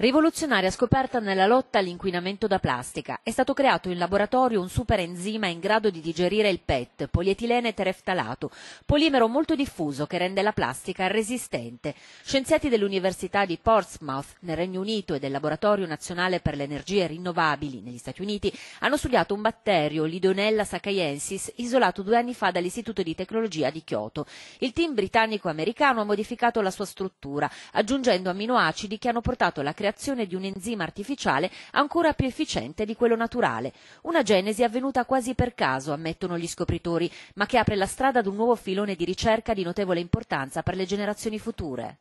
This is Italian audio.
Rivoluzionaria scoperta nella lotta all'inquinamento da plastica. È stato creato in laboratorio un superenzima in grado di digerire il PET, polietilene tereftalato, polimero molto diffuso che rende la plastica resistente. Scienziati dell'Università di Portsmouth nel Regno Unito e del Laboratorio Nazionale per le Energie Rinnovabili negli Stati Uniti hanno studiato un batterio, l'Idonella sacaiensis, isolato due anni fa dall'Istituto di Tecnologia di Kyoto. Il team britannico-americano ha modificato la sua struttura, aggiungendo amminoacidi che hanno portato alla creazione creazione di un enzima artificiale ancora più efficiente di quello naturale. Una genesi avvenuta quasi per caso, ammettono gli scopritori, ma che apre la strada ad un nuovo filone di ricerca di notevole importanza per le generazioni future.